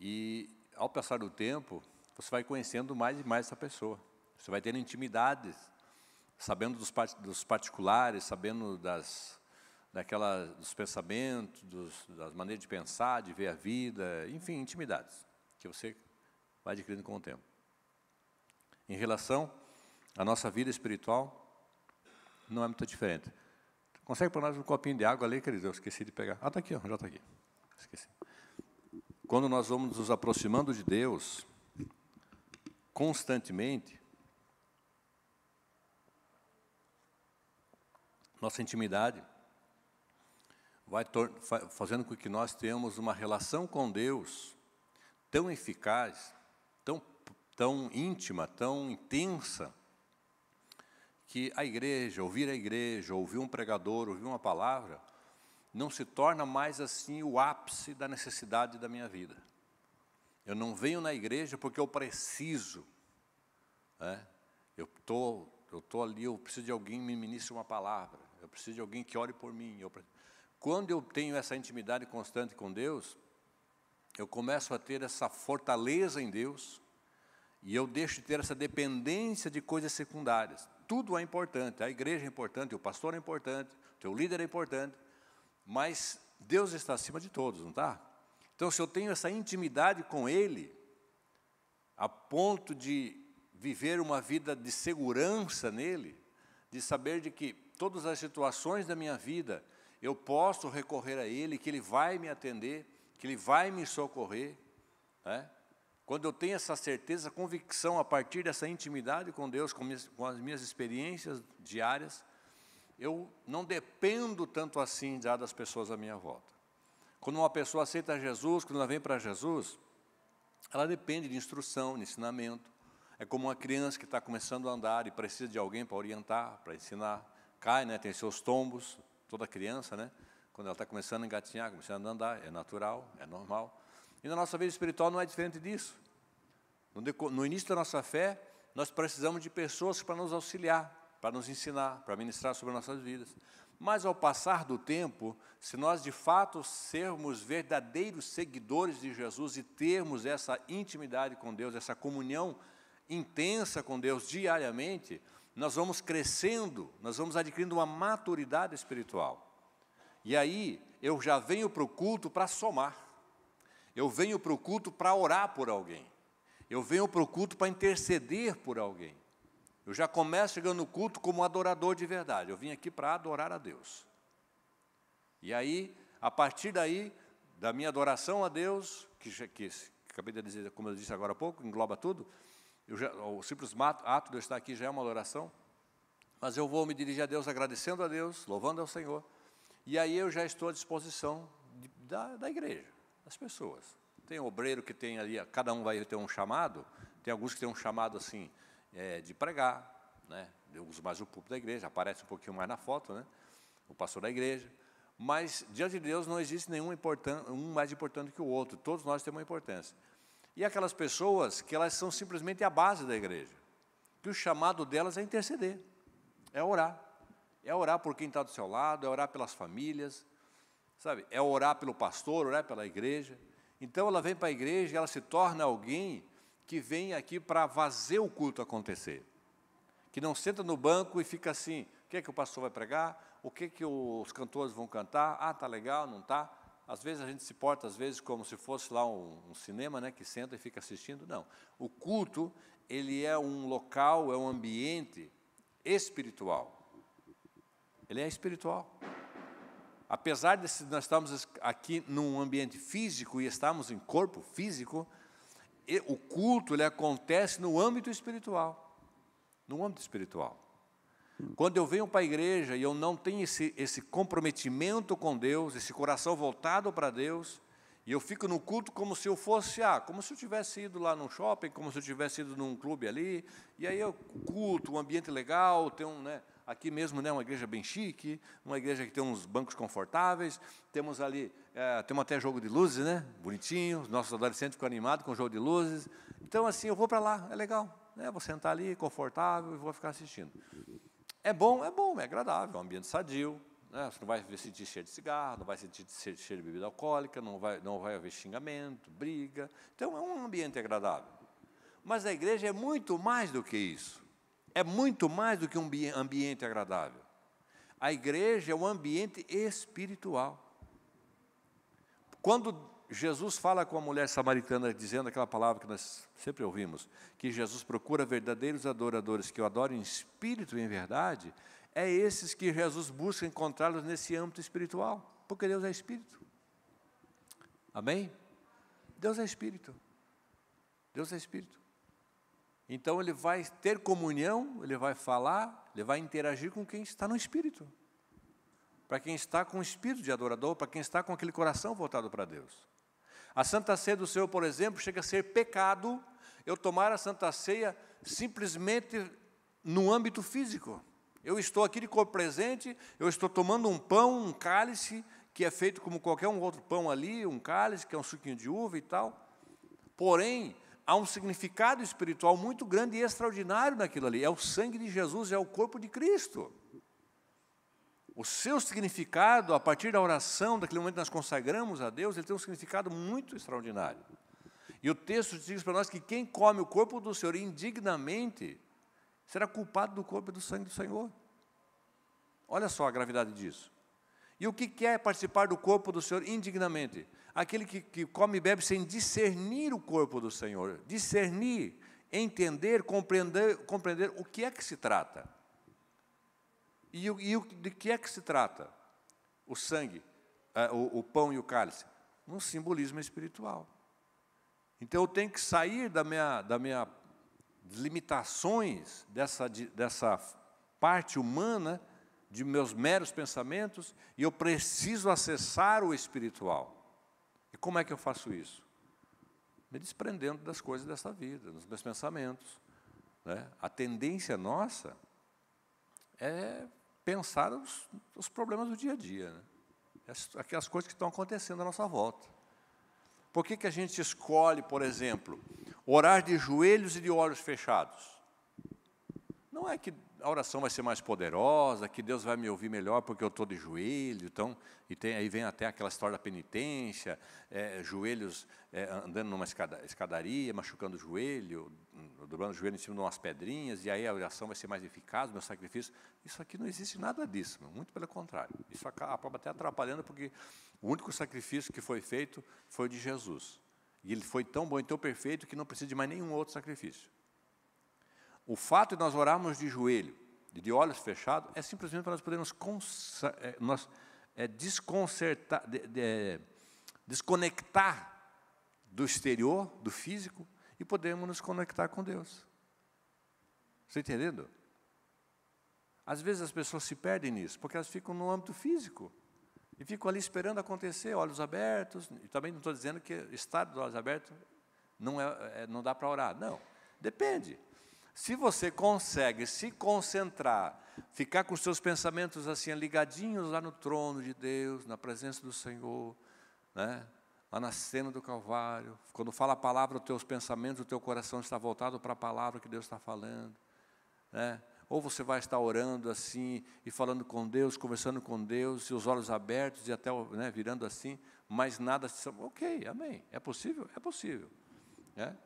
E ao passar do tempo, você vai conhecendo mais e mais essa pessoa. Você vai tendo intimidades, sabendo dos, dos particulares, sabendo das, daquela, dos pensamentos, dos, das maneiras de pensar, de ver a vida, enfim, intimidades que você vai adquirindo com o tempo. Em relação à nossa vida espiritual, não é muito diferente. Consegue para nós um copinho de água ali, querido? Eu esqueci de pegar. Ah, está aqui, ó, já está aqui. Esqueci. Quando nós vamos nos aproximando de Deus constantemente, nossa intimidade vai fazendo com que nós tenhamos uma relação com Deus tão eficaz, tão, tão íntima, tão intensa, que a igreja, ouvir a igreja, ouvir um pregador, ouvir uma palavra, não se torna mais assim o ápice da necessidade da minha vida. Eu não venho na igreja porque eu preciso. Né? Eu tô, eu tô ali, eu preciso de alguém que me ministre uma palavra. Eu preciso de alguém que ore por mim. Eu Quando eu tenho essa intimidade constante com Deus, eu começo a ter essa fortaleza em Deus e eu deixo de ter essa dependência de coisas secundárias. Tudo é importante, a igreja é importante, o pastor é importante, o teu líder é importante, mas Deus está acima de todos, não está? Então, se eu tenho essa intimidade com Ele, a ponto de viver uma vida de segurança nele, de saber de que todas as situações da minha vida eu posso recorrer a Ele, que Ele vai me atender, que Ele vai me socorrer. Né? Quando eu tenho essa certeza, convicção a partir dessa intimidade com Deus, com, minhas, com as minhas experiências diárias, eu não dependo tanto assim já das pessoas à minha volta. Quando uma pessoa aceita Jesus, quando ela vem para Jesus, ela depende de instrução, de ensinamento. É como uma criança que está começando a andar e precisa de alguém para orientar, para ensinar. Cai, né, tem seus tombos, toda criança, né? Quando ela está começando a engatinhar, começando a andar, é natural, é normal. E na nossa vida espiritual não é diferente disso. No início da nossa fé, nós precisamos de pessoas para nos auxiliar, para nos ensinar, para ministrar sobre nossas vidas. Mas ao passar do tempo, se nós de fato sermos verdadeiros seguidores de Jesus e termos essa intimidade com Deus, essa comunhão intensa com Deus diariamente, nós vamos crescendo, nós vamos adquirindo uma maturidade espiritual. E aí eu já venho para o culto para somar, eu venho para o culto para orar por alguém, eu venho para o culto para interceder por alguém. Eu já começo chegando no culto como adorador de verdade. Eu vim aqui para adorar a Deus. E aí, a partir daí, da minha adoração a Deus, que, que, que acabei de dizer, como eu disse agora há pouco, engloba tudo, já, o simples ato de eu estar aqui já é uma adoração, mas eu vou me dirigir a Deus agradecendo a Deus, louvando ao Senhor, e aí eu já estou à disposição de, da, da igreja, das pessoas. Tem um obreiro que tem ali, cada um vai ter um chamado, tem alguns que têm um chamado assim, é, de pregar. Né? Eu uso mais o púlpito da igreja, aparece um pouquinho mais na foto, né? o pastor da igreja. Mas, diante de Deus, não existe nenhum um mais importante que o outro. Todos nós temos uma importância. E aquelas pessoas que elas são simplesmente a base da igreja. Que o chamado delas é interceder, é orar. É orar por quem está do seu lado, é orar pelas famílias, sabe? É orar pelo pastor, orar pela igreja. Então ela vem para a igreja, ela se torna alguém que vem aqui para fazer o culto acontecer. Que não senta no banco e fica assim, o que é que o pastor vai pregar? O que é que os cantores vão cantar? Ah, tá legal, não tá? Às vezes a gente se porta, às vezes, como se fosse lá um, um cinema, né, que senta e fica assistindo. Não. O culto, ele é um local, é um ambiente espiritual. Ele é espiritual. Apesar de nós estarmos aqui num ambiente físico e estamos em corpo físico, o culto ele acontece no âmbito espiritual. No âmbito espiritual. Quando eu venho para a igreja e eu não tenho esse, esse comprometimento com Deus, esse coração voltado para Deus, e eu fico no culto como se eu fosse, ah, como se eu tivesse ido lá num shopping, como se eu tivesse ido num clube ali, e aí eu culto, um ambiente legal, tem um, né, Aqui mesmo, né, uma igreja bem chique, uma igreja que tem uns bancos confortáveis, temos ali, é, temos até jogo de luzes, né? Bonitinho, nossos adolescentes ficam animados com o jogo de luzes. Então, assim, eu vou para lá, é legal. Né? Vou sentar ali, confortável, e vou ficar assistindo. É bom, é bom, é agradável, é um ambiente sadio. Né? Você não vai sentir cheiro de cigarro, não vai sentir cheiro de bebida alcoólica, não vai, não vai haver xingamento, briga. Então, é um ambiente agradável. Mas a igreja é muito mais do que isso é muito mais do que um ambiente agradável. A igreja é um ambiente espiritual. Quando Jesus fala com a mulher samaritana, dizendo aquela palavra que nós sempre ouvimos, que Jesus procura verdadeiros adoradores que o adorem em espírito e em verdade, é esses que Jesus busca encontrá-los nesse âmbito espiritual, porque Deus é espírito. Amém? Deus é espírito. Deus é espírito. Então ele vai ter comunhão, ele vai falar, ele vai interagir com quem está no espírito. Para quem está com o espírito de adorador, para quem está com aquele coração voltado para Deus. A Santa Ceia do Senhor, por exemplo, chega a ser pecado eu tomar a Santa Ceia simplesmente no âmbito físico. Eu estou aqui de corpo presente, eu estou tomando um pão, um cálice, que é feito como qualquer um outro pão ali, um cálice, que é um suquinho de uva e tal. Porém, há um significado espiritual muito grande e extraordinário naquilo ali. É o sangue de Jesus, é o corpo de Cristo. O seu significado, a partir da oração, daquele momento que nós consagramos a Deus, ele tem um significado muito extraordinário. E o texto diz para nós que quem come o corpo do Senhor indignamente será culpado do corpo e do sangue do Senhor. Olha só a gravidade disso. E o que quer participar do corpo do Senhor indignamente? aquele que, que come e bebe sem discernir o corpo do Senhor, discernir, entender, compreender, compreender o que é que se trata. E, e de que é que se trata? O sangue, é, o, o pão e o cálice. Um simbolismo espiritual. Então eu tenho que sair da minha, da minha limitações dessa, dessa parte humana, de meus meros pensamentos, e eu preciso acessar o espiritual. E como é que eu faço isso? Me desprendendo das coisas dessa vida, dos meus pensamentos. Né? A tendência nossa é pensar os, os problemas do dia a dia, né? É aquelas coisas que estão acontecendo à nossa volta. Por que, que a gente escolhe, por exemplo, orar de joelhos e de olhos fechados? Não é que a oração vai ser mais poderosa, que Deus vai me ouvir melhor porque eu estou de joelho. Então, e tem, aí vem até aquela história da penitência, é, joelhos é, andando numa escada, escadaria, machucando o joelho, dobrando o joelho em cima de umas pedrinhas, e aí a oração vai ser mais eficaz, o meu sacrifício. Isso aqui não existe nada disso, muito pelo contrário. Isso acaba até atrapalhando, porque o único sacrifício que foi feito foi o de Jesus. E ele foi tão bom e tão perfeito que não precisa de mais nenhum outro sacrifício. O fato de nós orarmos de joelho de olhos fechados é simplesmente para nós podermos é, nós, é, desconcertar, de, de, é, desconectar do exterior, do físico, e podemos nos conectar com Deus. Você tá entendendo? Às vezes as pessoas se perdem nisso, porque elas ficam no âmbito físico e ficam ali esperando acontecer, olhos abertos. E também não estou dizendo que estar de olhos abertos não, é, é não dá para orar. Não, depende. Se você consegue se concentrar, ficar com os seus pensamentos assim ligadinhos lá no trono de Deus, na presença do Senhor, né? lá na cena do Calvário, quando fala a palavra, os teus pensamentos, o teu coração está voltado para a palavra que Deus está falando, né? Ou você vai estar orando assim e falando com Deus, conversando com Deus, e os olhos abertos e até né, virando assim, mas nada. Ok, amém. É possível? É possível. Né?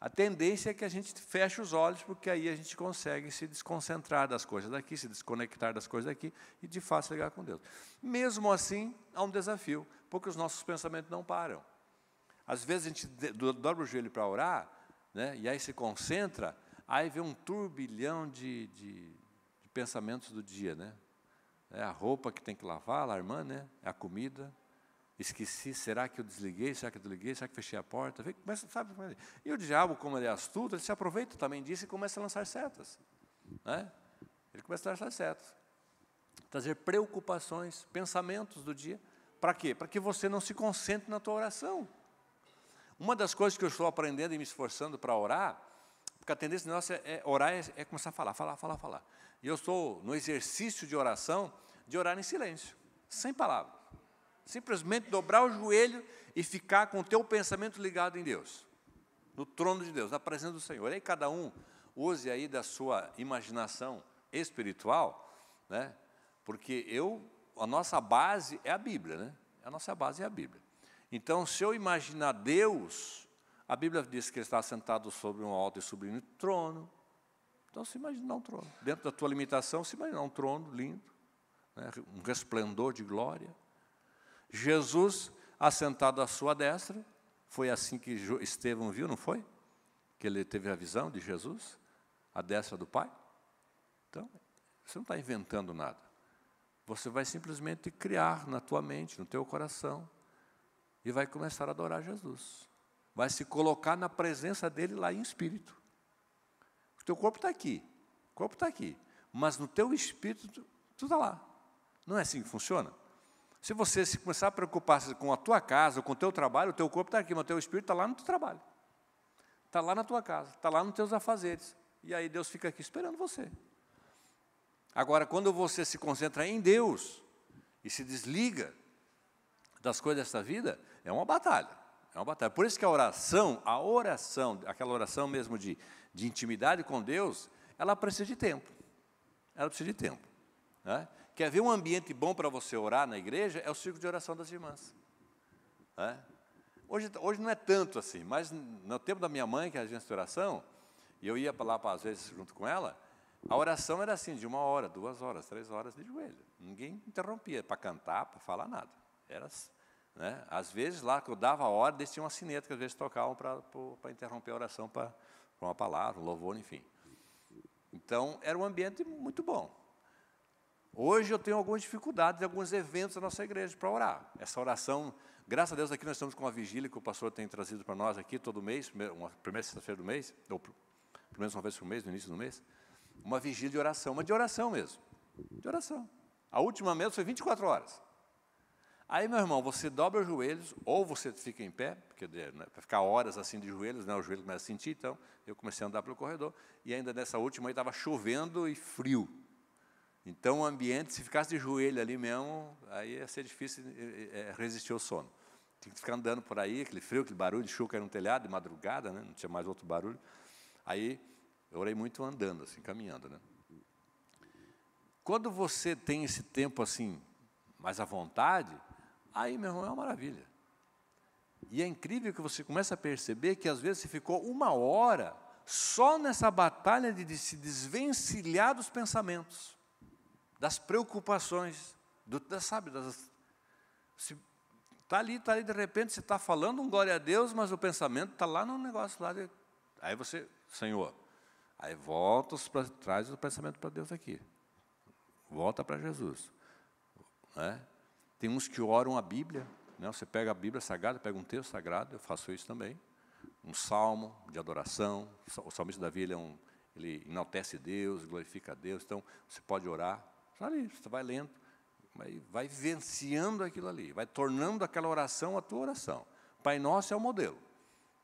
a tendência é que a gente feche os olhos, porque aí a gente consegue se desconcentrar das coisas daqui, se desconectar das coisas daqui e de fato ligar com Deus. Mesmo assim, há um desafio, porque os nossos pensamentos não param. Às vezes a gente dobra o joelho para orar, né, e aí se concentra, aí vem um turbilhão de, de, de pensamentos do dia, né? É a roupa que tem que lavar, a irmã, né? É a comida, Esqueci, será que eu desliguei? Será que eu desliguei? Será que fechei a porta? começa, sabe, é? e o diabo, como ele é astuto, ele se aproveita também disso e começa a lançar setas. Né? Ele começa a lançar setas. Trazer preocupações, pensamentos do dia. Para quê? Para que você não se concentre na tua oração. Uma das coisas que eu estou aprendendo e me esforçando para orar, porque a tendência nossa é, é orar, é, é, começar a falar, falar, falar, falar. E eu estou no exercício de oração de orar em silêncio, sem palavra. Simplesmente dobrar o joelho e ficar com o teu pensamento ligado em Deus, no trono de Deus, na presença do Senhor. Aí cada um use aí da sua imaginação espiritual, né? Porque eu, a nossa base é a Bíblia, né? A nossa base é a Bíblia. Então, se eu imaginar Deus, a Bíblia diz que ele está sentado sobre um alto e sublime trono. Então, se imaginar um trono. Dentro da tua limitação, se imaginar um trono lindo, né? um resplendor de glória. Jesus assentado à sua destra, foi assim que Estevão viu, não foi? Que ele teve a visão de Jesus, à destra do Pai. Então, você não está inventando nada. Você vai simplesmente criar na tua mente, no teu coração, e vai começar a adorar Jesus. Vai se colocar na presença dele lá em espírito. O teu corpo está aqui, o corpo está aqui, mas no teu espírito tu está lá. Não é assim que funciona? Se você se começar a preocupar com a tua casa, com o teu trabalho, o teu corpo está aqui, mas o teu espírito está lá no teu trabalho. Está lá na tua casa, está lá nos teus afazeres. E aí Deus fica aqui esperando você. Agora, quando você se concentra em Deus e se desliga das coisas desta vida, é uma batalha. É uma batalha. Por isso que a oração, a oração, aquela oração mesmo de, de intimidade com Deus, ela precisa de tempo. Ela precisa de tempo. Né? Quer ver um ambiente bom para você orar na igreja? É o círculo de oração das irmãs. É? Hoje, hoje não é tanto assim, mas no tempo da minha mãe, que era é agência de oração, e eu ia lá às vezes junto com ela, a oração era assim, de uma hora, duas horas, três horas de joelho. Ninguém interrompia para cantar, para falar nada. Era, né? Às vezes, lá que eu dava a hora, eles tinham uma sineta que às vezes tocavam para, para interromper a oração para uma palavra, um louvor, enfim. Então, era um ambiente muito bom. Hoje eu tenho algumas dificuldades em alguns eventos da nossa igreja para orar. Essa oração, graças a Deus, aqui nós estamos com a vigília que o pastor tem trazido para nós aqui todo mês, uma primeira sexta-feira do mês, ou pelo menos uma vez por mês, no início do mês. Uma vigília de oração, mas de oração mesmo. De oração. A última mesmo foi 24 horas. Aí, meu irmão, você dobra os joelhos, ou você fica em pé, porque né, né para ficar horas assim de joelhos, né, o joelho começa a sentir, então eu comecei a andar pelo corredor, e ainda nessa última aí estava chovendo e frio. Então, o ambiente, se ficasse de joelho ali mesmo, aí ia ser difícil eh, eh, eh, resistir ao sono. Tinha que ficar andando por aí, aquele frio, aquele barulho de chuva no telhado, de madrugada, né? não tinha mais outro barulho. Aí, eu orei muito andando, assim, caminhando. Né? Quando você tem esse tempo assim, mais à vontade, aí, meu irmão, é uma maravilha. E é incrível que você começa a perceber que, às vezes, você ficou uma hora só nessa batalha de se desvencilhar dos pensamentos das preocupações, do, da sabe, das, se, Está ali, está ali, de repente você está falando um glória a Deus, mas o pensamento está lá no negócio lá. De, aí você, Senhor, aí volta para trás o pensamento para Deus aqui. Volta para Jesus. Né? Tem uns que oram a Bíblia. Né? Você pega a Bíblia sagrada, pega um texto sagrado, eu faço isso também. Um salmo de adoração. O salmista Davi ele, é um, ele enaltece Deus, glorifica a Deus. Então, você pode orar ali, você vai lendo, vai vivenciando aquilo ali, vai tornando aquela oração a tua oração. Pai Nosso é o modelo.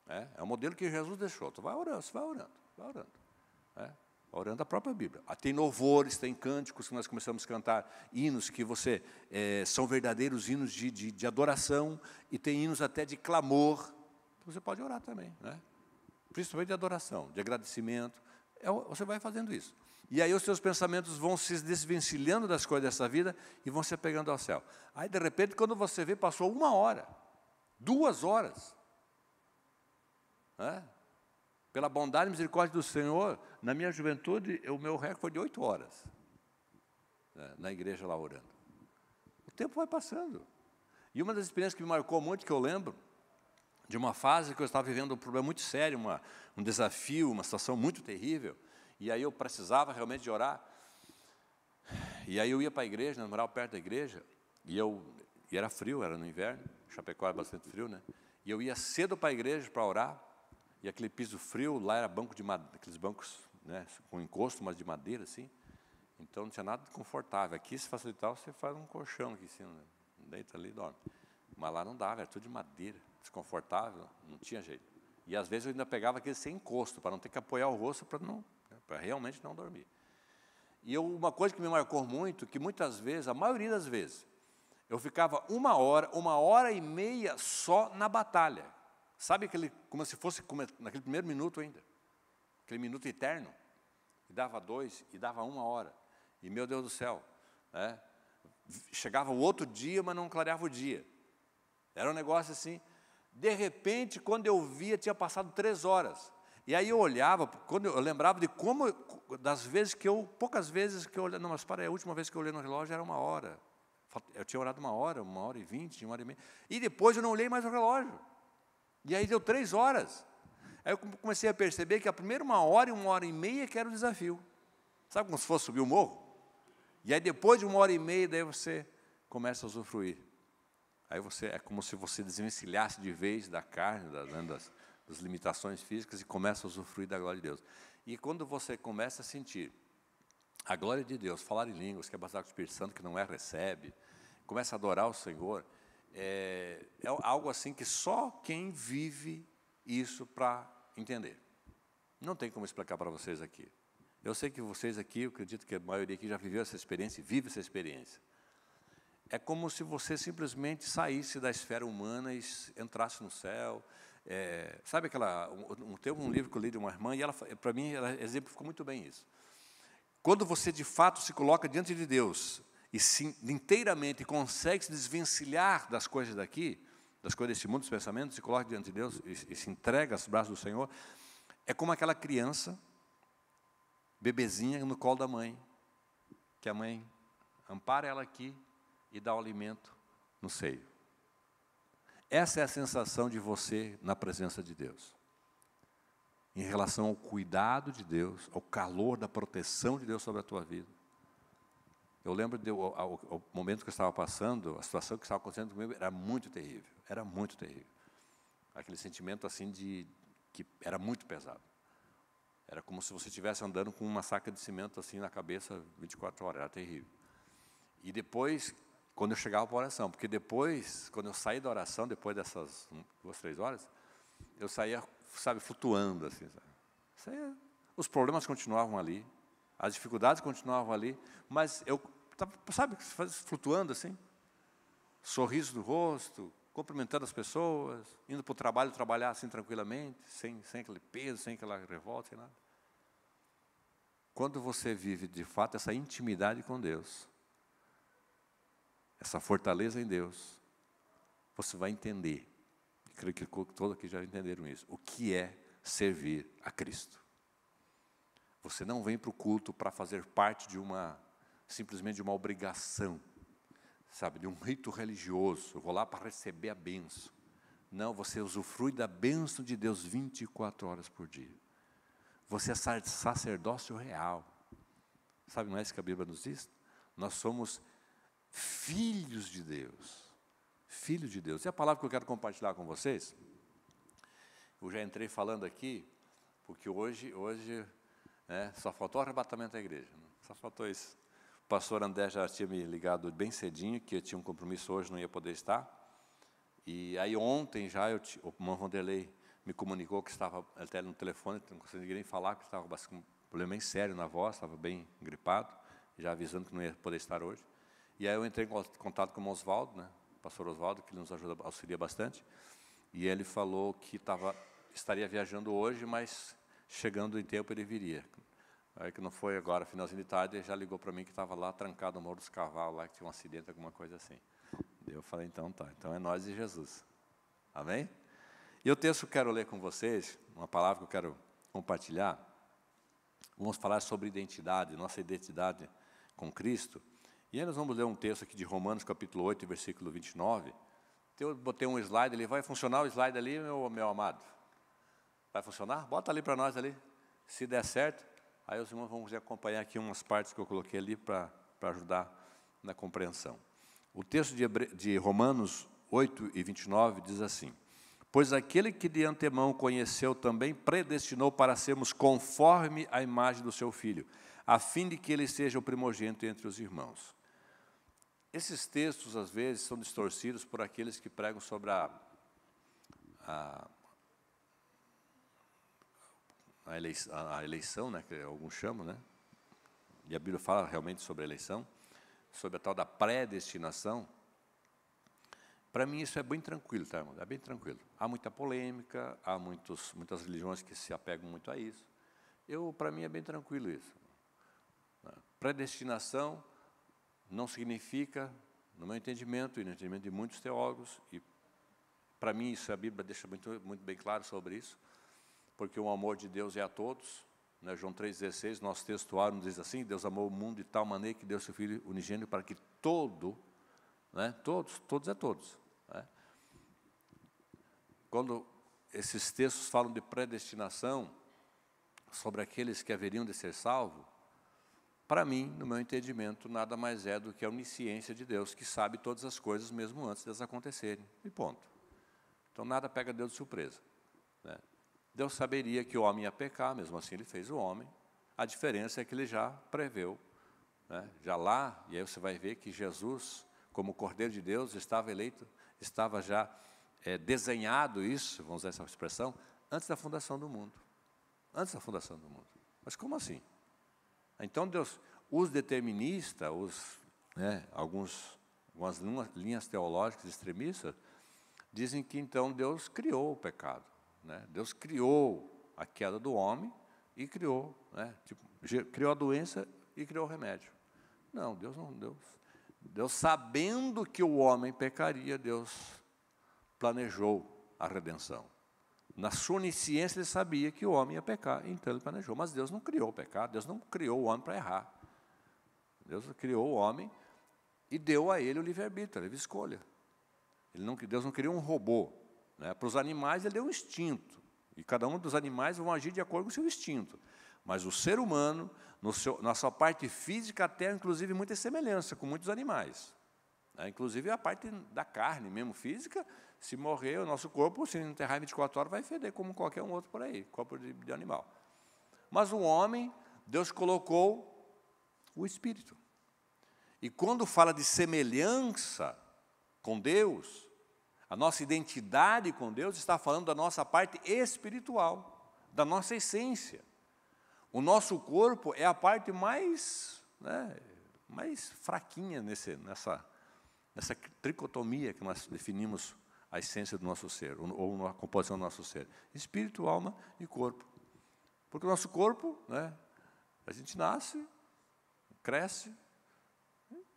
É, é o modelo que Jesus deixou. Tu vai orando, você vai orando, vai orando. É, vai orando a própria Bíblia. Ah, tem louvores, tem cânticos que nós começamos a cantar, hinos que você é, são verdadeiros hinos de, de, de, adoração, e tem hinos até de clamor. Você pode orar também, né? principalmente de adoração, de agradecimento. É, você vai fazendo isso. E aí os seus pensamentos vão se desvencilhando das coisas dessa vida e vão se apegando ao céu. Aí, de repente, quando você vê, passou uma hora, duas horas. Né? Pela bondade e misericórdia do Senhor, na minha juventude, o meu recorde foi de oito horas né? na igreja lá orando. O tempo vai passando. E uma das experiências que me marcou muito, que eu lembro, de uma fase que eu estava vivendo um problema muito sério, uma, um desafio, uma situação muito terrível. E aí eu precisava realmente de orar. E aí eu ia para a igreja, eu moral, perto da igreja, e eu e era frio, era no inverno, Chapecó é bastante frio, né? E eu ia cedo para a igreja para orar, e aquele piso frio, lá era banco de madeira, aqueles bancos né, com encosto, mas de madeira, assim. Então não tinha nada de confortável. Aqui, se facilitar, você faz um colchão aqui em cima, né? deita ali e dorme. Mas lá não dava, era tudo de madeira, desconfortável, não tinha jeito. E às vezes eu ainda pegava aquele sem encosto, para não ter que apoiar o rosto, para não para realmente não dormir. E eu, uma coisa que me marcou muito, que muitas vezes, a maioria das vezes, eu ficava uma hora, uma hora e meia só na batalha. Sabe aquele, como se fosse como, naquele primeiro minuto ainda, aquele minuto eterno. E dava dois, e dava uma hora. E meu Deus do céu, né? chegava o outro dia, mas não clareava o dia. Era um negócio assim. De repente, quando eu via, tinha passado três horas. E aí eu olhava, quando eu lembrava de como, das vezes que eu, poucas vezes que eu olhei, não, mas para, é a última vez que eu olhei no relógio era uma hora. Eu tinha orado uma hora, uma hora e vinte, uma hora e meia. E depois eu não olhei mais o relógio. E aí deu três horas. Aí eu comecei a perceber que a primeira uma hora e uma hora e meia que era o desafio. Sabe como se fosse subir o um morro? E aí depois de uma hora e meia, daí você começa a usufruir. Aí você é como se você desvencilhasse de vez da carne, né, das, das, as limitações físicas e começa a usufruir da glória de Deus. E quando você começa a sentir a glória de Deus, falar em línguas, que é baseado no Espírito Santo, que não é, recebe, começa a adorar o Senhor, é, é algo assim que só quem vive isso para entender. Não tem como explicar para vocês aqui. Eu sei que vocês aqui, eu acredito que a maioria aqui já viveu essa experiência vive essa experiência. É como se você simplesmente saísse da esfera humana e entrasse no céu, é, sabe aquela. Um, teve um livro que eu li de uma irmã, e ela, para mim, ela exemplificou muito bem isso. Quando você de fato se coloca diante de Deus e se, inteiramente consegue se desvencilhar das coisas daqui, das coisas desse mundo, dos pensamentos, se coloca diante de Deus e, e se entrega aos braços do Senhor, é como aquela criança, bebezinha, no colo da mãe, que a mãe ampara ela aqui e dá o alimento no seio. Essa é a sensação de você na presença de Deus. Em relação ao cuidado de Deus, ao calor da proteção de Deus sobre a tua vida. Eu lembro do momento que eu estava passando, a situação que estava acontecendo comigo era muito terrível, era muito terrível. Aquele sentimento assim de que era muito pesado. Era como se você estivesse andando com uma saca de cimento assim na cabeça 24 horas, era terrível. E depois quando eu chegava para a oração, porque depois, quando eu saí da oração, depois dessas duas, três horas, eu saía, sabe, flutuando, assim, sabe? Saía, os problemas continuavam ali, as dificuldades continuavam ali, mas eu estava, sabe, flutuando assim, sorriso no rosto, cumprimentando as pessoas, indo para o trabalho trabalhar assim tranquilamente, sem, sem aquele peso, sem aquela revolta, sem nada. Quando você vive de fato essa intimidade com Deus, essa fortaleza em Deus, você vai entender, creio que todos aqui já entenderam isso, o que é servir a Cristo. Você não vem para o culto para fazer parte de uma, simplesmente de uma obrigação, sabe, de um rito religioso, eu vou lá para receber a benção. Não, você usufrui da bênção de Deus 24 horas por dia. Você é sacerdócio real. Sabe, não é isso que a Bíblia nos diz? Nós somos filhos de Deus. Filho de Deus. E é a palavra que eu quero compartilhar com vocês, eu já entrei falando aqui, porque hoje, hoje né, só faltou o arrebatamento da igreja, né? só faltou isso. O pastor André já tinha me ligado bem cedinho, que eu tinha um compromisso hoje, não ia poder estar. E aí ontem já eu, o irmão Vanderlei me comunicou que estava até no telefone, não conseguia nem falar, que estava com um problema bem sério na voz, estava bem gripado, já avisando que não ia poder estar hoje. E aí eu entrei em contato com o Oswaldo, né, o pastor Oswaldo, que ele nos ajuda, auxilia bastante, e ele falou que tava, estaria viajando hoje, mas chegando em tempo ele viria. Aí que não foi agora, finalzinho de tarde, ele já ligou para mim que estava lá trancado no Morro dos Cavalos, lá que tinha um acidente, alguma coisa assim. eu falei, então tá, então é nós e Jesus. Amém? E o texto que eu quero ler com vocês, uma palavra que eu quero compartilhar, vamos falar sobre identidade, nossa identidade com Cristo. E aí nós vamos ler um texto aqui de Romanos, capítulo 8, versículo 29. Eu botei um slide ali, vai funcionar o slide ali, meu, meu amado? Vai funcionar? Bota ali para nós ali. Se der certo, aí os irmãos vão acompanhar aqui umas partes que eu coloquei ali para ajudar na compreensão. O texto de, Hebre... de Romanos 8 e 29 diz assim, Pois aquele que de antemão conheceu também predestinou para sermos conforme a imagem do seu filho, a fim de que ele seja o primogênito entre os irmãos. Esses textos, às vezes, são distorcidos por aqueles que pregam sobre a, a, a, eleição, a eleição, né, que alguns chamam, né? e a Bíblia fala realmente sobre a eleição, sobre a tal da predestinação. Para mim, isso é bem tranquilo, tá, irmão? É bem tranquilo. Há muita polêmica, há muitos, muitas religiões que se apegam muito a isso. Eu, para mim, é bem tranquilo isso. Né? Predestinação não significa, no meu entendimento e no entendimento de muitos teólogos, e para mim isso a Bíblia deixa muito, muito bem claro sobre isso, porque o amor de Deus é a todos. Né? João 3,16, nosso texto áureo diz assim: Deus amou o mundo de tal maneira que deu seu Filho unigênito para que todo, né? todos, todos é todos. Né? Quando esses textos falam de predestinação sobre aqueles que haveriam de ser salvos, para mim, no meu entendimento, nada mais é do que a onisciência de Deus, que sabe todas as coisas mesmo antes delas acontecerem. E ponto. Então, nada pega Deus de surpresa. Né? Deus saberia que o homem ia pecar, mesmo assim ele fez o homem. A diferença é que ele já preveu. Né? Já lá, e aí você vai ver que Jesus, como Cordeiro de Deus, estava eleito, estava já é, desenhado isso, vamos usar essa expressão, antes da fundação do mundo. Antes da fundação do mundo. Mas como assim? Então, Deus, os deterministas, os, né, alguns, algumas linhas teológicas extremistas, dizem que então Deus criou o pecado. Né? Deus criou a queda do homem e criou, né? tipo, criou a doença e criou o remédio. Não, Deus não, Deus, Deus sabendo que o homem pecaria, Deus planejou a redenção. Na sua onisciência, ele sabia que o homem ia pecar, então ele planejou. Mas Deus não criou o pecado, Deus não criou o homem para errar. Deus criou o homem e deu a ele o livre-arbítrio, a livre escolha. Ele não, Deus não criou um robô. Né? Para os animais, ele deu um instinto. E cada um dos animais vão agir de acordo com o seu instinto. Mas o ser humano, seu, na sua parte física, até inclusive muita semelhança com muitos animais. Né? Inclusive a parte da carne mesmo física se morrer, o nosso corpo, se enterrar em 24 horas, vai feder como qualquer um outro por aí, corpo de, de animal. Mas o homem, Deus colocou o espírito. E quando fala de semelhança com Deus, a nossa identidade com Deus está falando da nossa parte espiritual, da nossa essência. O nosso corpo é a parte mais, né, mais fraquinha nesse, nessa, nessa tricotomia que nós definimos a essência do nosso ser, ou a composição do nosso ser. Espírito, alma e corpo. Porque o nosso corpo, né, a gente nasce, cresce,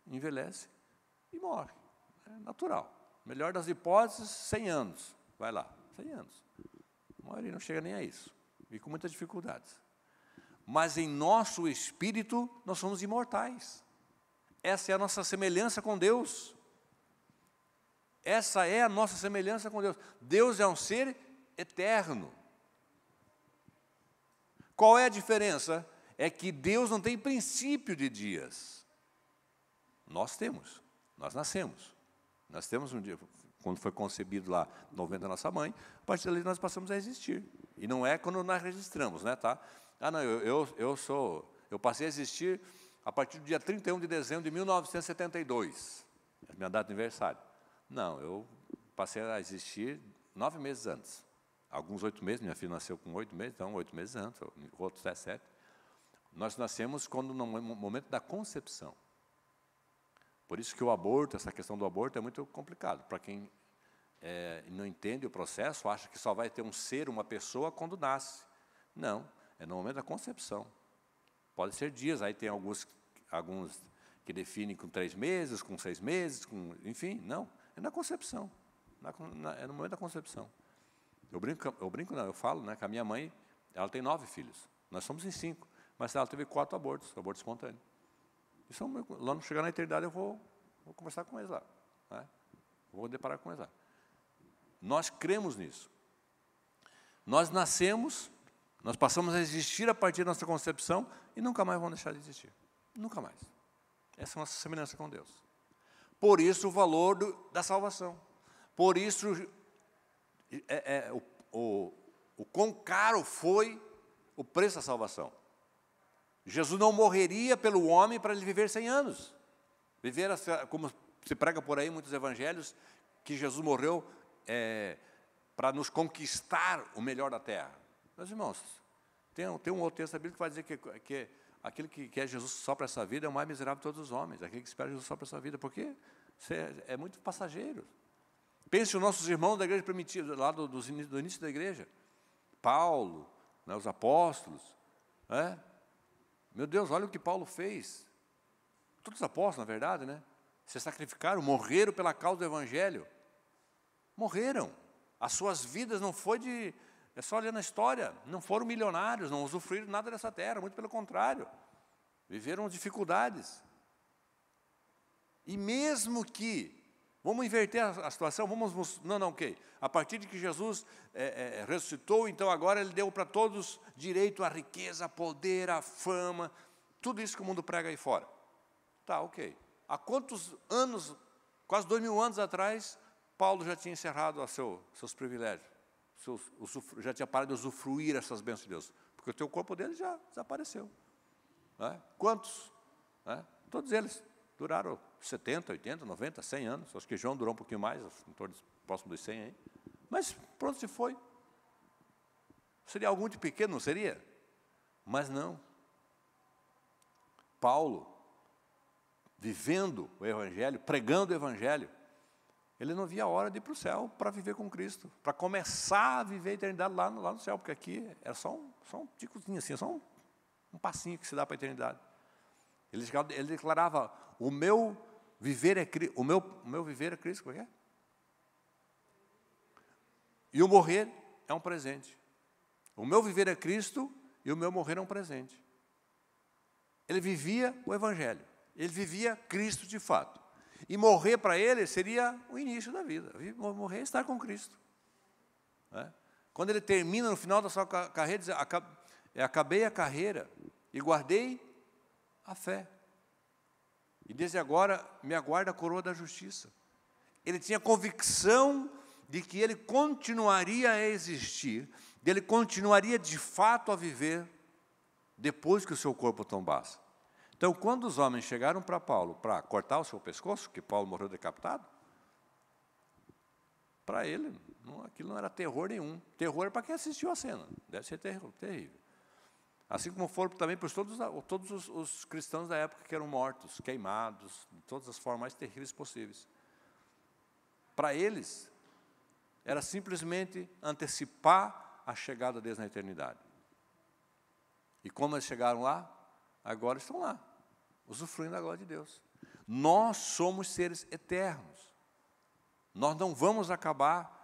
envelhece e morre. É natural. Melhor das hipóteses, 100 anos. Vai lá, 100 anos. A maioria não chega nem a isso. E com muitas dificuldades. Mas em nosso espírito, nós somos imortais. Essa é a nossa semelhança com Deus. Essa é a nossa semelhança com Deus. Deus é um ser eterno. Qual é a diferença? É que Deus não tem princípio de dias. Nós temos, nós nascemos. Nós temos um dia, quando foi concebido lá, no momento da nossa mãe, a partir dali nós passamos a existir. E não é quando nós registramos, né, tá? Ah, não, eu, eu, eu sou, eu passei a existir a partir do dia 31 de dezembro de 1972, é minha data de aniversário. Não, eu passei a existir nove meses antes. Alguns oito meses, minha filha nasceu com oito meses, então oito meses antes, outros sete. Nós nascemos quando no momento da concepção. Por isso que o aborto, essa questão do aborto é muito complicado. Para quem é, não entende o processo, acha que só vai ter um ser, uma pessoa, quando nasce. Não, é no momento da concepção. Pode ser dias, aí tem alguns, alguns que definem com três meses, com seis meses, com, enfim, não. É na concepção. Na, na, é no momento da concepção. Eu brinco, eu brinco não, eu falo né, que a minha mãe ela tem nove filhos. Nós somos em cinco. Mas ela teve quatro abortos, aborto espontâneo. Isso é lá no chegar na eternidade, eu vou, vou conversar com eles lá. Né? Vou deparar com eles lá. Nós cremos nisso. Nós nascemos, nós passamos a existir a partir da nossa concepção e nunca mais vamos deixar de existir. Nunca mais. Essa é a nossa semelhança com Deus. Por isso o valor do, da salvação. Por isso é, é, o, o, o quão caro foi o preço da salvação. Jesus não morreria pelo homem para ele viver 100 anos. Viver, como se prega por aí muitos evangelhos, que Jesus morreu é, para nos conquistar o melhor da terra. Meus irmãos, tem, tem um outro texto bíblico que vai dizer que, que Aquele que quer Jesus só para essa vida é o mais miserável de todos os homens. Aquele que espera Jesus só para essa vida, porque você é, é muito passageiro. Pense os nossos irmãos da igreja primitiva, lá do, do, do início da igreja. Paulo, né, os apóstolos. Né? Meu Deus, olha o que Paulo fez. Todos os apóstolos, na verdade, né? se sacrificaram, morreram pela causa do Evangelho. Morreram. As suas vidas não foi de, é só olhar na história. Não foram milionários, não usufruíram nada dessa terra, muito pelo contrário. Viveram dificuldades. E mesmo que, vamos inverter a, situação, vamos. Não, não, ok. A partir de que Jesus é, é, ressuscitou, então agora ele deu para todos direito à riqueza, à poder, à fama, tudo isso que o mundo prega aí fora. Tá, ok. Há quantos anos, quase dois mil anos atrás, Paulo já tinha encerrado seu, seus privilégios? já tinha parado de usufruir essas bênçãos de Deus, porque o teu corpo dele já desapareceu. Né? Quantos? Né? Todos eles duraram 70, 80, 90, 100 anos. Acho que João durou um pouquinho mais, em torno próximo dos 100 aí. Mas pronto, se foi. Seria algum de pequeno, não seria? Mas não. Paulo, vivendo o Evangelho, pregando o Evangelho, ele não via a hora de ir para o céu para viver com Cristo, para começar a viver a eternidade lá, lá no céu, porque aqui é só um, só um ticozinho assim, só um, um passinho que se dá para a eternidade. Ele, ele declarava: o meu viver é o meu, o meu viver é Cristo, como é, é? E o morrer é um presente. O meu viver é Cristo e o meu morrer é um presente. Ele vivia o Evangelho. Ele vivia Cristo de fato. E morrer para ele seria o início da vida. Morrer é estar com Cristo. Né? Quando ele termina no final da sua carreira, diz: é, Acabei a carreira e guardei a fé. E desde agora me aguarda a coroa da justiça. Ele tinha convicção de que ele continuaria a existir, de ele continuaria de fato a viver depois que o seu corpo tombasse. Então, quando os homens chegaram para Paulo para cortar o seu pescoço, que Paulo morreu decapitado, para ele, não, aquilo não era terror nenhum. Terror é para quem assistiu a cena. Deve ser terrível. Assim como foram também para todos, todos os, os, cristãos da época que eram mortos, queimados, de todas as formas mais terríveis possíveis. Para eles, era simplesmente antecipar a chegada deles na eternidade. E como eles chegaram lá? agora estão lá, usufruindo da glória de Deus. Nós somos seres eternos. Nós não vamos acabar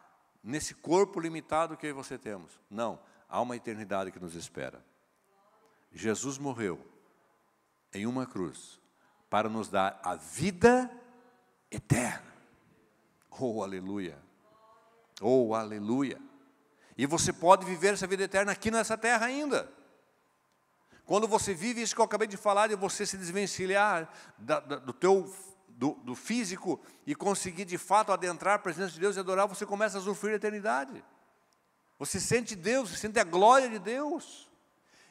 nesse corpo limitado que eu e você temos. Não, há uma eternidade que nos espera. Jesus morreu em uma cruz para nos dar a vida eterna. Oh, aleluia! Oh, aleluia! E você pode viver essa vida eterna aqui nessa terra ainda. Quando você vive isso que eu acabei de falar, de você se desvencilhar da, da, do teu do, do, físico e conseguir de fato adentrar a presença de Deus e adorar, você começa a usufruir a eternidade. Você sente Deus, você sente a glória de Deus.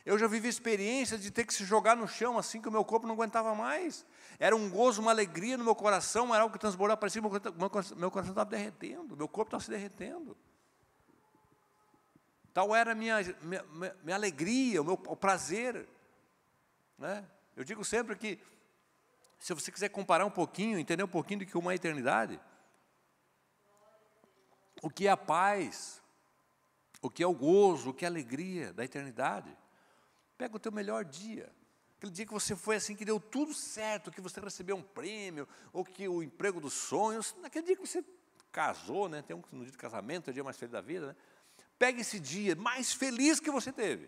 Eu já vivi experiência de ter que se jogar no chão assim que o meu corpo não aguentava mais. Era um gozo, uma alegria no meu coração, era algo que transbordava, para cima. meu coração estava derretendo, meu corpo estava se derretendo. Tal era a minha, minha, minha alegria, o meu o prazer. Né? Eu digo sempre que, se você quiser comparar um pouquinho, entender um pouquinho do que uma eternidade, o que é a paz, o que é o gozo, o que é a alegria da eternidade. Pega o teu melhor dia. Aquele dia que você foi assim, que deu tudo certo, que você recebeu um prêmio, ou que o emprego dos sonhos, naquele dia que você casou, né? Tem um no dia de casamento, é o dia mais feliz da vida, né? Pegue esse dia mais feliz que você teve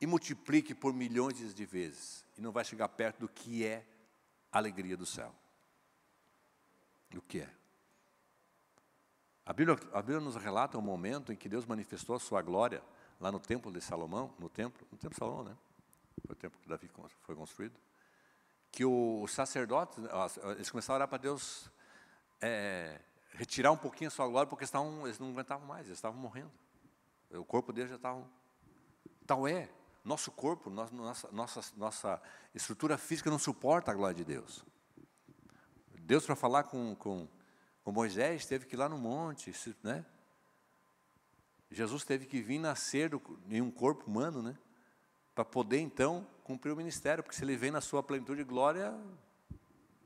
e multiplique por milhões de vezes, e não vai chegar perto do que é a alegria do céu. Do que é? A Bíblia, a Bíblia nos relata um momento em que Deus manifestou a sua glória lá no templo de Salomão, no templo, no templo de Salomão, né? Foi o templo que Davi foi construído. Que os sacerdotes, eles começaram a orar para Deus, é, retirar um pouquinho a sua glória, porque estavam, eles não aguentavam mais, eles estavam morrendo. O corpo deles já estava. Tal é. Nosso corpo, nossa, nossa, nossa estrutura física não suporta a glória de Deus. Deus, para falar com, com, com, Moisés, teve que ir lá no monte. Né? Jesus teve que vir nascer do, em um corpo humano, né? para poder então cumprir o ministério, porque se ele vem na sua plenitude de glória,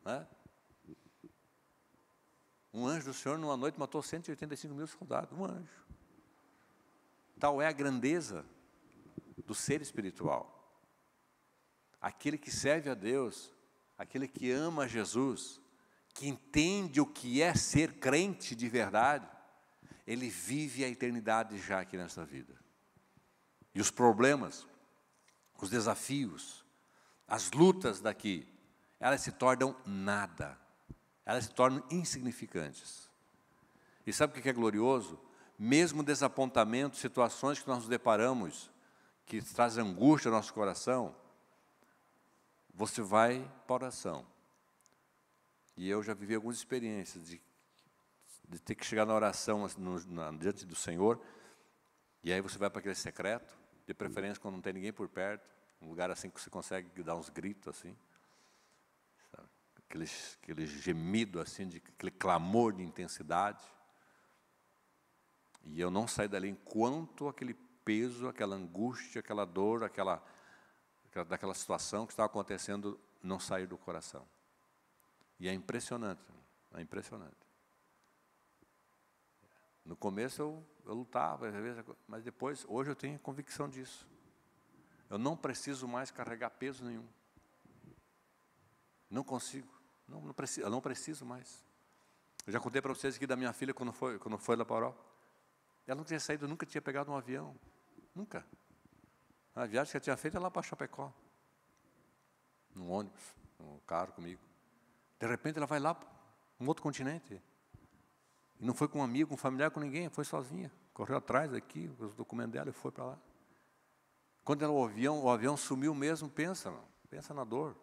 né? Um anjo do Senhor, numa noite, matou 185 mil soldados. Um anjo. Tal é a grandeza do ser espiritual. Aquele que serve a Deus, aquele que ama Jesus, que entende o que é ser crente de verdade, ele vive a eternidade já aqui nesta vida. E os problemas, os desafios, as lutas daqui, elas se tornam nada elas se tornam insignificantes. E sabe o que é glorioso? Mesmo desapontamento, situações que nós nos deparamos, que trazem angústia ao nosso coração, você vai para a oração. E eu já vivi algumas experiências de, de ter que chegar na oração assim, no, na, diante do Senhor, e aí você vai para aquele secreto, de preferência quando não tem ninguém por perto, um lugar assim que você consegue dar uns gritos assim aquele, aquele gemido assim, de, aquele clamor de intensidade. E eu não saí dali enquanto aquele peso, aquela angústia, aquela dor, aquela, aquela daquela situação que estava acontecendo não sair do coração. E é impressionante, é impressionante. No começo eu, eu lutava, mas depois, hoje eu tenho convicção disso. Eu não preciso mais carregar peso nenhum. Não consigo. Não, não preciso, eu não preciso mais. Eu já contei para vocês aqui da minha filha quando foi, quando foi lá para Ela não tinha saído, nunca tinha pegado um avião. Nunca. A viagem que ela tinha feito era é lá para Chapecó. Num ônibus, num carro comigo. De repente ela vai lá para um outro continente. E não foi com um amigo, com um familiar, com ninguém, foi sozinha. Correu atrás aqui, os documentos dela e foi para lá. Quando ela, o, avião, o avião sumiu mesmo, pensa, pensa na dor.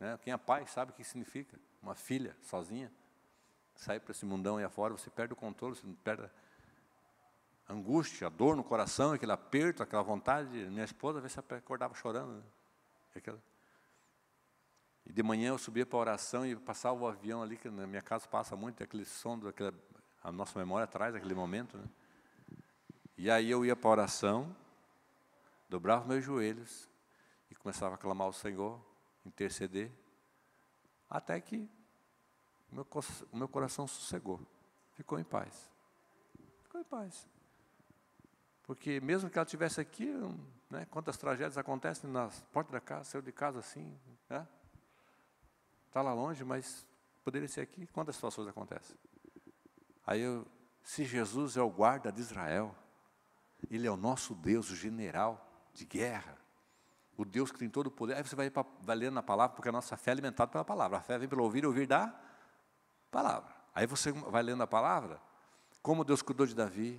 Né? Quem é pai sabe o que significa. Uma filha sozinha, sair para esse mundão e afora, você perde o controle, você perde a angústia, a dor no coração, aquele aperto, aquela vontade. Minha esposa, às vezes, acordava chorando. Né? Aquela... E de manhã eu subia para a oração e passava o avião ali, que na minha casa passa muito, aquele som, daquela, a nossa memória traz aquele momento. Né? E aí eu ia para a oração, dobrava meus joelhos e começava a clamar ao Senhor, interceder, até que o meu, meu coração sossegou, ficou em paz. Ficou em paz. Porque mesmo que ela estivesse aqui, né, quantas tragédias acontecem na porta da casa, saiu de casa assim, né? Está lá longe, mas poderia ser aqui. Quantas situações acontecem? Aí eu, se Jesus é o guarda de Israel, ele é o nosso Deus, o general de guerra, o Deus que tem todo o poder. Aí você vai, vai lendo na palavra, porque a nossa fé é alimentada pela palavra. A fé vem pelo ouvir e ouvir da palavra. Aí você vai lendo a palavra, como Deus cuidou de Davi,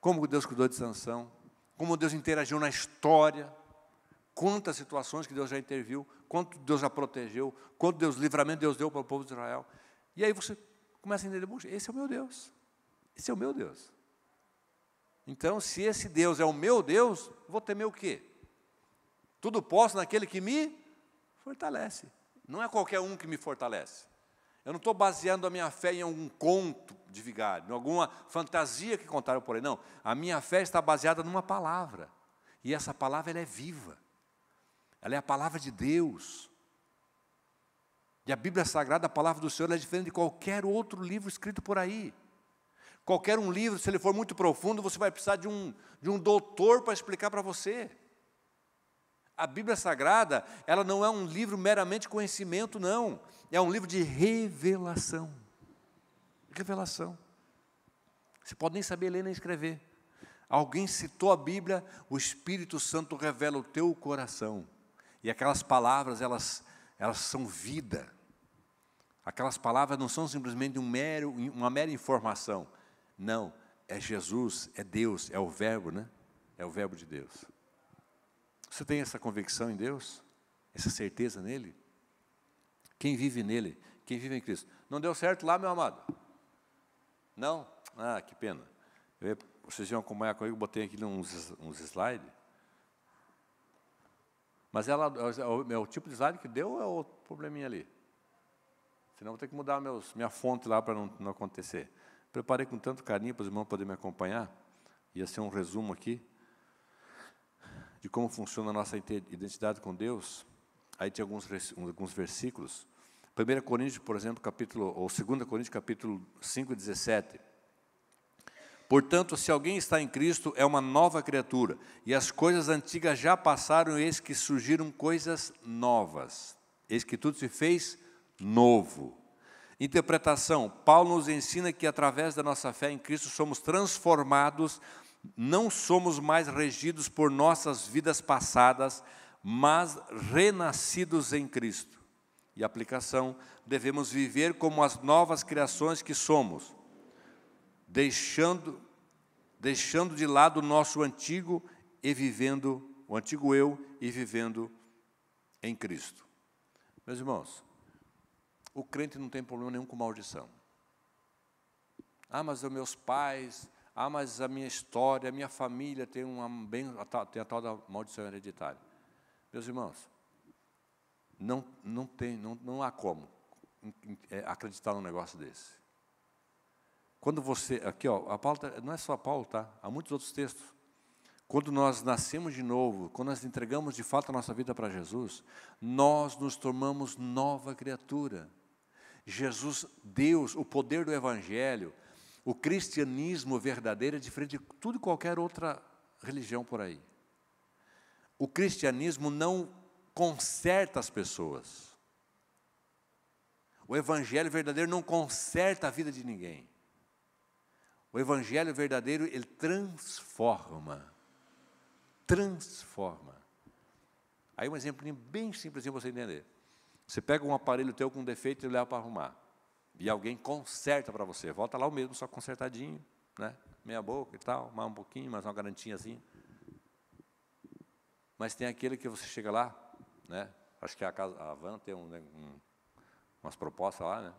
como Deus cuidou de Sansão, como Deus interagiu na história, quantas situações que Deus já interviu, quanto Deus já protegeu, quanto Deus livramento Deus deu para o povo de Israel. E aí você começa a entender, esse é o meu Deus. Esse é o meu Deus. Então, se esse Deus é o meu Deus, vou temer o quê? Tudo posso naquele que me fortalece. Não é qualquer um que me fortalece. Eu não estou baseando a minha fé em algum conto de vigário, em alguma fantasia que contaram por aí. Não. A minha fé está baseada numa palavra. E essa palavra ela é viva. Ela é a palavra de Deus. E a Bíblia Sagrada, a palavra do Senhor, é diferente de qualquer outro livro escrito por aí. Qualquer um livro, se ele for muito profundo, você vai precisar de um, de um doutor para explicar para você. A Bíblia Sagrada, ela não é um livro meramente conhecimento, não. É um livro de revelação. Revelação. Você pode nem saber ler nem escrever. Alguém citou a Bíblia, o Espírito Santo revela o teu coração. E aquelas palavras, elas, elas são vida. Aquelas palavras não são simplesmente um mero, uma mera informação. Não, é Jesus, é Deus, é o Verbo, né? É o Verbo de Deus. Você tem essa convicção em Deus? Essa certeza nele? Quem vive nele? Quem vive em Cristo? Não deu certo lá, meu amado? Não? Ah, que pena. Eu, vocês iam acompanhar comigo, botei aqui uns, uns slides. Mas ela, é, é, é o tipo de slide que deu é o probleminha ali? Senão vou ter que mudar meus, minha fonte lá para não, não acontecer. Preparei com tanto carinho para os irmãos poderem me acompanhar. Ia ser um resumo aqui de como funciona a nossa identidade com Deus, aí tem alguns, alguns versículos. 1 Coríntios, por exemplo, capítulo, ou 2 Coríntios, capítulo 5, 17. Portanto, se alguém está em Cristo, é uma nova criatura, e as coisas antigas já passaram, eis que surgiram coisas novas. Eis que tudo se fez novo. Interpretação: Paulo nos ensina que através da nossa fé em Cristo somos transformados não somos mais regidos por nossas vidas passadas, mas renascidos em Cristo. E aplicação: devemos viver como as novas criações que somos, deixando deixando de lado o nosso antigo e vivendo o antigo eu e vivendo em Cristo. Meus irmãos, o crente não tem problema nenhum com maldição. Ah, mas os meus pais, ah, mas a minha história, a minha família tem, uma, bem, tem a tal da maldição hereditária. Meus irmãos, não, não, tem, não, não há como é, acreditar num negócio desse. Quando você. Aqui, ó, a Paulo, tá, não é só a Paulo, tá? Há muitos outros textos. Quando nós nascemos de novo, quando nós entregamos de fato a nossa vida para Jesus, nós nos tornamos nova criatura. Jesus, Deus, o poder do Evangelho, o cristianismo verdadeiro é diferente de tudo e qualquer outra religião por aí. O cristianismo não conserta as pessoas. O evangelho verdadeiro não conserta a vida de ninguém. O evangelho verdadeiro, ele transforma. Transforma. Aí um exemplo bem simples para você entender. Você pega um aparelho teu com defeito e leva para arrumar. E alguém conserta para você. Volta lá o mesmo, só consertadinho, né? meia boca e tal, mais um pouquinho, mais uma assim. Mas tem aquele que você chega lá, né? acho que a, casa, a Van tem um, né, um, umas propostas lá, né?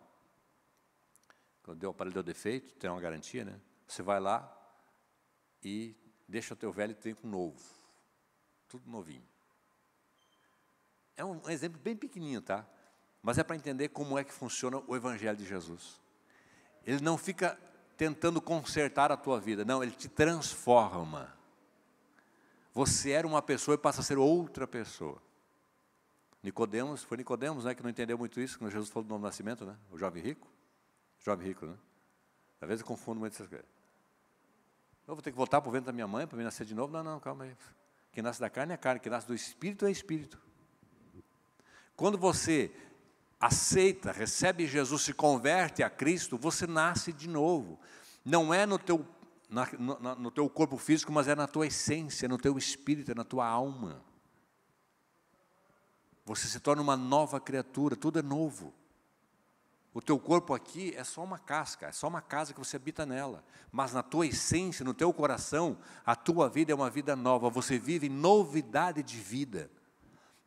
quando o aparelho deu defeito, tem uma garantia, né? Você vai lá e deixa o teu velho e tem um novo. Tudo novinho. É um, um exemplo bem pequenininho, tá? mas é para entender como é que funciona o Evangelho de Jesus. Ele não fica tentando consertar a tua vida, não, ele te transforma. Você era uma pessoa e passa a ser outra pessoa. Nicodemos, foi Nicodemos, né, que não entendeu muito isso, quando Jesus falou do novo nascimento, né? O jovem rico? Jovem rico, né? Às vezes eu confundo muito essas coisas. Eu vou ter que voltar para o vento da minha mãe para me nascer de novo? Não, não, calma aí. Quem nasce da carne é carne, quem nasce do espírito é espírito. Quando você aceita, recebe Jesus, se converte a Cristo, você nasce de novo. Não é no teu, na, no, no teu corpo físico, mas é na tua essência, no teu espírito, é na tua alma. Você se torna uma nova criatura, tudo é novo. O teu corpo aqui é só uma casca, é só uma casa que você habita nela. Mas na tua essência, no teu coração, a tua vida é uma vida nova. Você vive novidade de vida.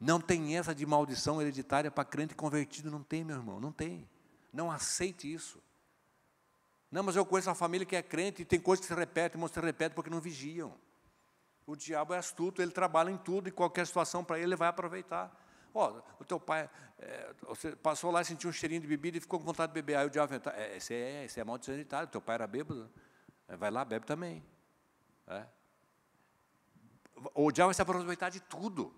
Não tem essa de maldição hereditária para crente convertido, não tem, meu irmão, não tem. Não aceite isso. Não, mas eu conheço uma família que é crente e tem coisas que se repetem, irmãos, se repete porque não vigiam. O diabo é astuto, ele trabalha em tudo e qualquer situação para ele, ele vai aproveitar. Ó, oh, o teu pai é, passou lá e sentiu um cheirinho de bebida e ficou com vontade de beber. Aí o diabo vem, é, esse é, esse é maldição hereditária, teu pai era bêbado. É, vai lá, bebe também. É. O diabo vai se aproveitar de tudo.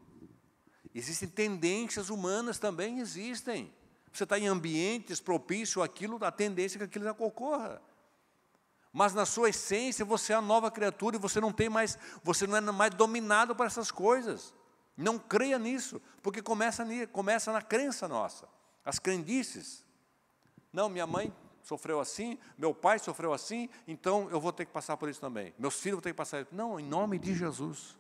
Existem tendências humanas também, existem. Você está em ambientes propícios àquilo, a tendência que aquilo ocorra. Mas na sua essência você é a nova criatura e você não tem mais, você não é mais dominado por essas coisas. Não creia nisso, porque começa, começa na crença nossa, as crendices. Não, minha mãe sofreu assim, meu pai sofreu assim, então eu vou ter que passar por isso também. Meus filhos vão ter que passar isso. Não, em nome de Jesus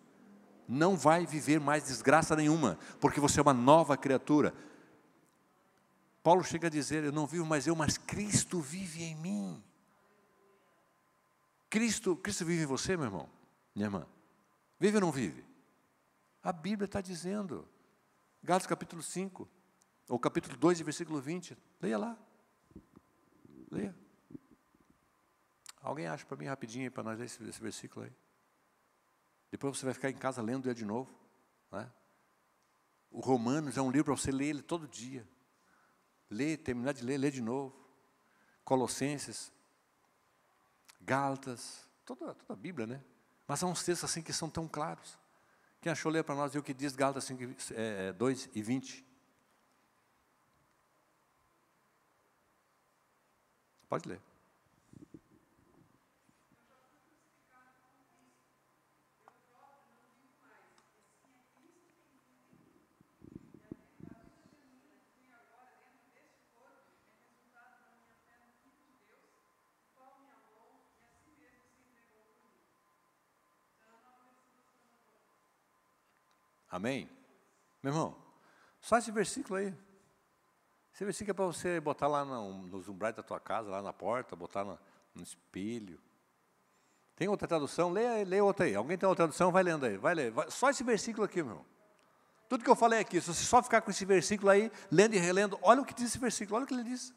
não vai viver mais desgraça nenhuma, porque você é uma nova criatura. Paulo chega a dizer: Eu não vivo mais eu, mas Cristo vive em mim. Cristo, Cristo vive em você, meu irmão, minha irmã. Vive ou não vive? A Bíblia está dizendo. Gálatas capítulo 5, ou capítulo 2, versículo 20. Leia lá. Leia. Alguém acha para mim rapidinho, para nós ler esse, esse versículo aí? Depois você vai ficar em casa lendo ele de novo. Né? O Romanos é um livro para você ler ele todo dia. Ler, terminar de ler, ler de novo. Colossenses, Gálatas, toda, toda a Bíblia, né? Mas há uns textos assim que são tão claros. Quem achou, ler para nós o que diz Gálatas 5, é, 2 é, e 20. Pode ler. Amém? Meu irmão, só esse versículo aí. Esse versículo é para você botar lá no, nos umbrais da tua casa, lá na porta, botar no, no espelho. Tem outra tradução? Leia, leia outra aí. Alguém tem outra tradução? Vai lendo aí. Vai ler. Vai. Só esse versículo aqui, meu irmão. Tudo que eu falei aqui, se você só ficar com esse versículo aí, lendo e relendo, olha o que diz esse versículo, olha o que ele diz.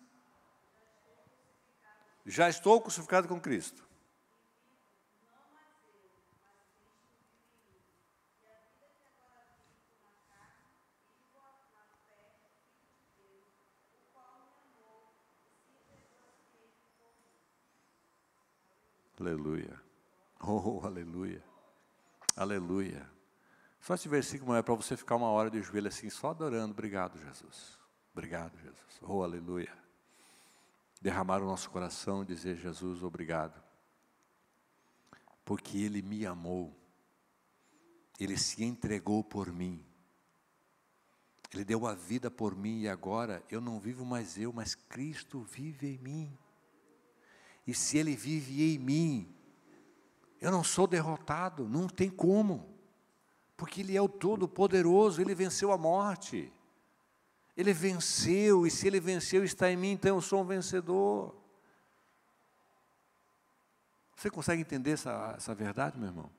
Já estou crucificado com Cristo. Aleluia. Oh, oh, aleluia. Aleluia. Só esse versículo é para você ficar uma hora de joelho assim, só adorando. Obrigado, Jesus. Obrigado, Jesus. Oh, aleluia. Derramar o nosso coração e dizer, Jesus, obrigado. Porque Ele me amou. Ele se entregou por mim. Ele deu a vida por mim e agora eu não vivo mais eu, mas Cristo vive em mim. E se ele vive em mim, eu não sou derrotado, não tem como. Porque ele é o todo-poderoso, ele venceu a morte. Ele venceu, e se ele venceu está em mim, então eu sou um vencedor. Você consegue entender essa, essa verdade, meu irmão?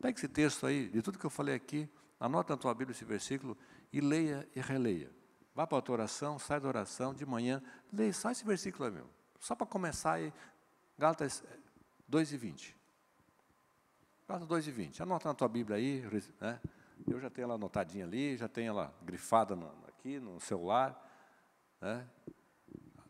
Pega esse texto aí, de tudo que eu falei aqui, anota na tua Bíblia esse versículo e leia e releia. Vá para a tua oração, sai da oração de manhã, leia só esse versículo aí, meu. Só para começar, Gálatas 2 eh, e 20. Gálatas 2 e 20. Anota na tua Bíblia aí, né? Eu já tenho ela anotadinha ali, já tenho ela grifada no, aqui no celular. Está né?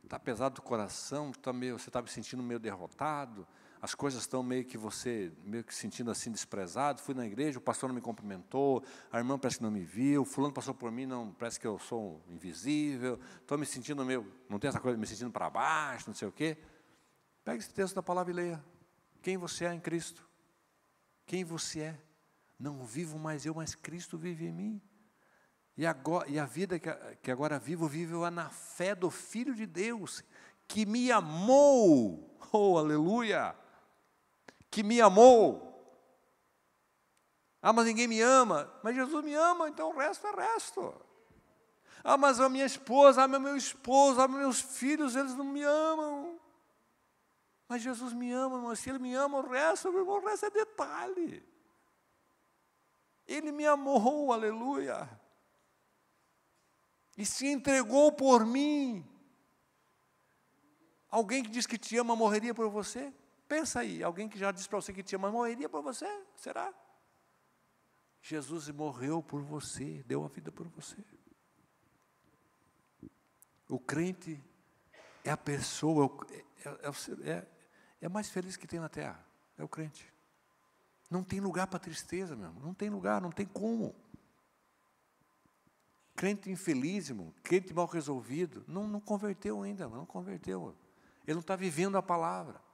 Tá pesado do coração, tá meio, você está me sentindo meio derrotado, as coisas estão meio que você, meio que sentindo assim desprezado. Fui na igreja, o pastor não me cumprimentou, a irmã parece que não me viu, fulano passou por mim, não parece que eu sou invisível, estou me sentindo meio, não tem essa coisa, me sentindo para baixo, não sei o quê. Pega esse texto da palavra e leia. Quem você é em Cristo? Quem você é? Não vivo mais eu, mas Cristo vive em mim. E, agora, e a vida que, que agora vivo, vivo na fé do Filho de Deus, que me amou. Oh, aleluia! que me amou. Ah, mas ninguém me ama. Mas Jesus me ama, então o resto é resto. Ah, mas a minha esposa, ah, meu esposo, ah, meus filhos, eles não me amam. Mas Jesus me ama, mas se Ele me ama, o resto, o resto é detalhe. Ele me amou, aleluia. E se entregou por mim. Alguém que diz que te ama morreria por você? Pensa aí, alguém que já disse para você que tinha, mas morreria por você? Será? Jesus morreu por você, deu a vida por você. O crente é a pessoa, é, é é, é, é, é mais feliz que tem na terra, é o crente. Não tem lugar para tristeza, meu irmão, não tem lugar, não tem como. Crente infeliz, irmão, crente mal resolvido, não, não converteu ainda, não converteu. Ele não está vivendo a palavra.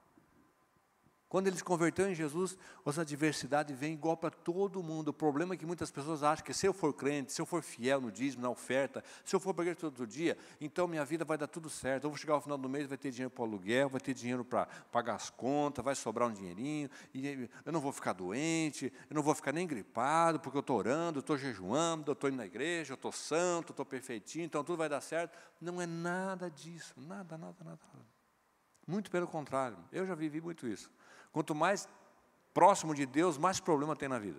Quando ele se converteu em Jesus, a adversidade vem igual para todo mundo. O problema é que muitas pessoas acham que se eu for crente, se eu for fiel no dízimo, na oferta, se eu for para a igreja todo dia, então minha vida vai dar tudo certo. Eu vou chegar ao final do mês, vai ter dinheiro para o aluguel, vai ter dinheiro para pagar as contas, vai sobrar um dinheirinho, e eu não vou ficar doente, eu não vou ficar nem gripado, porque eu estou orando, eu estou jejuando, eu estou indo na igreja, eu estou santo, eu estou perfeitinho, então tudo vai dar certo. Não é nada disso, nada, nada. nada. Muito pelo contrário, eu já vivi muito isso. Quanto mais próximo de Deus, mais problema tem na vida.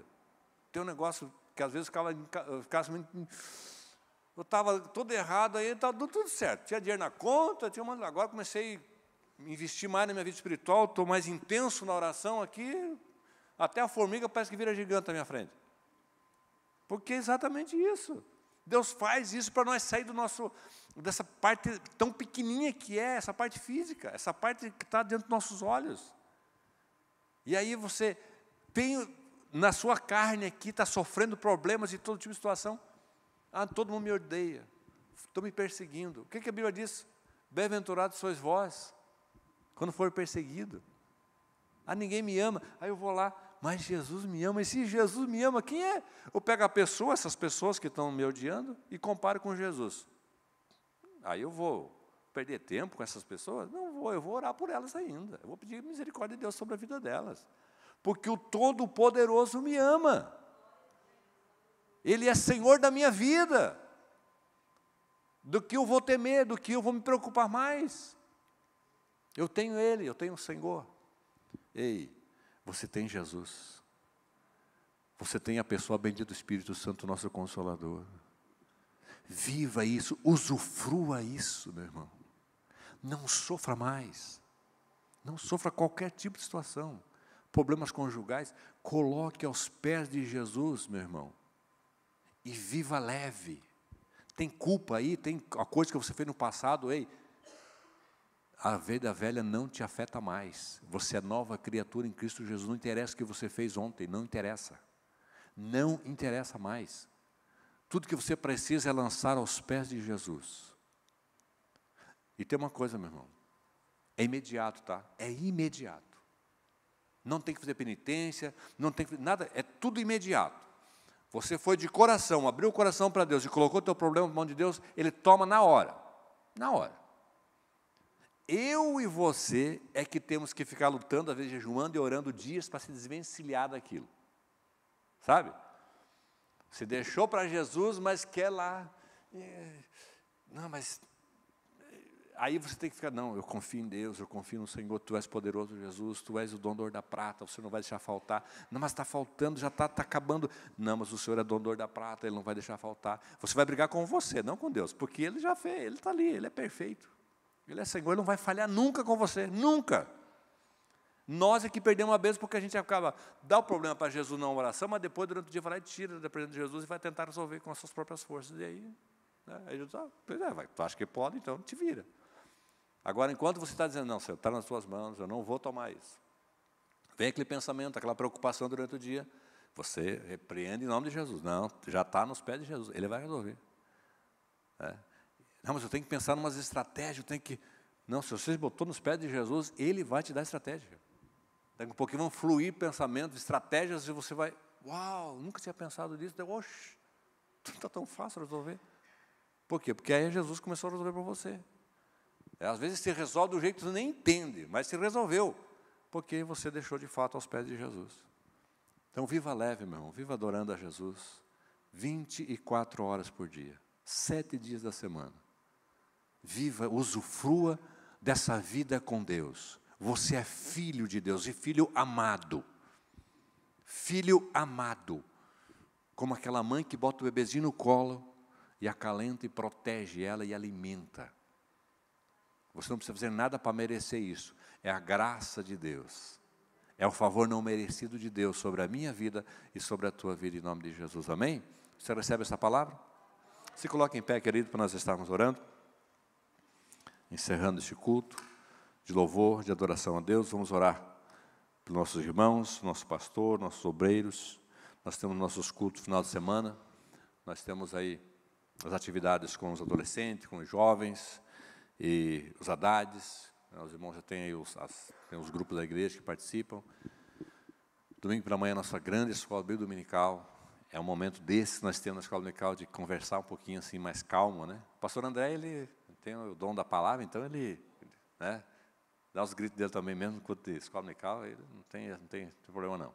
Tem um negócio que às vezes ficava, ficava eu estava todo errado, aí estava tá tudo certo. Tinha dinheiro na conta, tinha uma, agora comecei a investir mais na minha vida espiritual, estou mais intenso na oração aqui, até a formiga parece que vira gigante à minha frente. Porque é exatamente isso. Deus faz isso para nós sair do nosso dessa parte tão pequenininha que é essa parte física, essa parte que está dentro dos nossos olhos. E aí você tem na sua carne aqui, está sofrendo problemas e todo tipo de situação. Ah, todo mundo me odeia, estou me perseguindo. O que, que a Bíblia diz? Bem-aventurados sois vós, quando for perseguido. Ah, ninguém me ama. Aí eu vou lá, mas Jesus me ama. E se Jesus me ama, quem é? Eu pego a pessoa, essas pessoas que estão me odiando, e comparo com Jesus. Aí eu vou perder tempo com essas pessoas? Não vou, eu vou orar por elas ainda. Eu vou pedir misericórdia de Deus sobre a vida delas. Porque o Todo-Poderoso me ama. Ele é Senhor da minha vida. Do que eu vou temer, do que eu vou me preocupar mais. Eu tenho Ele, eu tenho o Senhor. Ei, você tem Jesus. Você tem a pessoa bendita do Espírito Santo, nosso Consolador. Viva isso, usufrua isso, meu irmão não sofra mais. Não sofra qualquer tipo de situação. Problemas conjugais, coloque aos pés de Jesus, meu irmão. E viva leve. Tem culpa aí, tem a coisa que você fez no passado, ei. A vida velha não te afeta mais. Você é nova criatura em Cristo Jesus. Não interessa o que você fez ontem, não interessa. Não interessa mais. Tudo que você precisa é lançar aos pés de Jesus e tem uma coisa, meu irmão. É imediato, tá? É imediato. Não tem que fazer penitência, não tem que nada, é tudo imediato. Você foi de coração, abriu o coração para Deus e colocou o teu problema na mão de Deus, ele toma na hora. Na hora. Eu e você é que temos que ficar lutando, às vezes jejuando e orando dias para se desvencilhar daquilo. Sabe? Se deixou para Jesus, mas quer lá. Eh, não, mas aí você tem que ficar, não, eu confio em Deus, eu confio no Senhor, Tu és poderoso, Jesus, Tu és o dono da prata, o Senhor não vai deixar faltar. Não, mas está faltando, já está tá acabando. Não, mas o Senhor é dono da prata, Ele não vai deixar faltar. Você vai brigar com você, não com Deus, porque Ele já fez, Ele está ali, Ele é perfeito. Ele é Senhor, Ele não vai falhar nunca com você, nunca. Nós é que perdemos a bênção porque a gente acaba, dá o problema para Jesus na oração, mas depois, durante o dia, vai lá e tira da presença de Jesus e vai tentar resolver com as suas próprias forças. E aí, né, Aí Jesus, ah, pois é, vai, tu acha que pode, então te vira. Agora, enquanto você está dizendo, não, Senhor, está nas suas mãos, eu não vou tomar isso. Vem aquele pensamento, aquela preocupação durante o dia. Você repreende em nome de Jesus. Não, já está nos pés de Jesus. Ele vai resolver. É. Não, mas eu tenho que pensar em umas estratégias, eu tenho que. Não, se você botou nos pés de Jesus, ele vai te dar estratégia. Daqui a pouquinho vão fluir pensamentos, estratégias, e você vai. Uau, nunca tinha pensado nisso. Oxe, não está tão fácil resolver. Por quê? Porque aí Jesus começou a resolver para você. É, às vezes se resolve do jeito que você nem entende, mas se resolveu, porque você deixou de fato aos pés de Jesus. Então, viva leve, meu irmão, viva adorando a Jesus 24 horas por dia, sete dias da semana. Viva, usufrua dessa vida com Deus. Você é filho de Deus e filho amado. Filho amado. Como aquela mãe que bota o bebezinho no colo e acalenta e protege ela e alimenta. Você não precisa fazer nada para merecer isso. É a graça de Deus. É o favor não merecido de Deus sobre a minha vida e sobre a tua vida, em nome de Jesus. Amém? Você recebe essa palavra? Se coloque em pé, querido, para nós estarmos orando. Encerrando este culto de louvor, de adoração a Deus, vamos orar pelos nossos irmãos, nosso pastor, nossos obreiros. Nós temos nossos cultos final de semana. Nós temos aí as atividades com os adolescentes, com os jovens e os Haddades, né, os irmãos já têm os, as, têm os grupos da igreja que participam. Domingo pela manhã, nossa grande escola dominical. É um momento desse que nós temos na escola dominical de conversar um pouquinho assim, mais calmo. Né? O pastor André, ele tem o dom da palavra, então ele né, dá os gritos dele também, mesmo quanto de escola dominical, ele não tem, não tem, problema não.